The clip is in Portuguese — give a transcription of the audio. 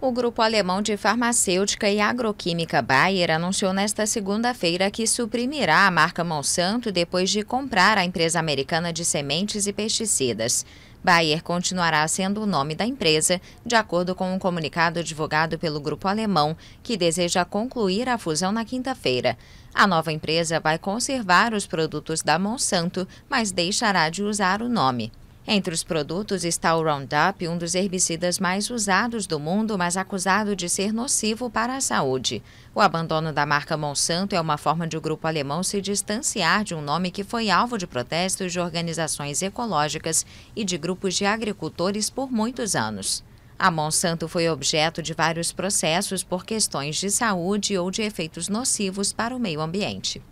O grupo alemão de farmacêutica e agroquímica Bayer anunciou nesta segunda-feira que suprimirá a marca Monsanto depois de comprar a empresa americana de sementes e pesticidas. Bayer continuará sendo o nome da empresa, de acordo com um comunicado divulgado pelo grupo alemão, que deseja concluir a fusão na quinta-feira. A nova empresa vai conservar os produtos da Monsanto, mas deixará de usar o nome. Entre os produtos está o Roundup, um dos herbicidas mais usados do mundo, mas acusado de ser nocivo para a saúde. O abandono da marca Monsanto é uma forma de o grupo alemão se distanciar de um nome que foi alvo de protestos de organizações ecológicas e de grupos de agricultores por muitos anos. A Monsanto foi objeto de vários processos por questões de saúde ou de efeitos nocivos para o meio ambiente.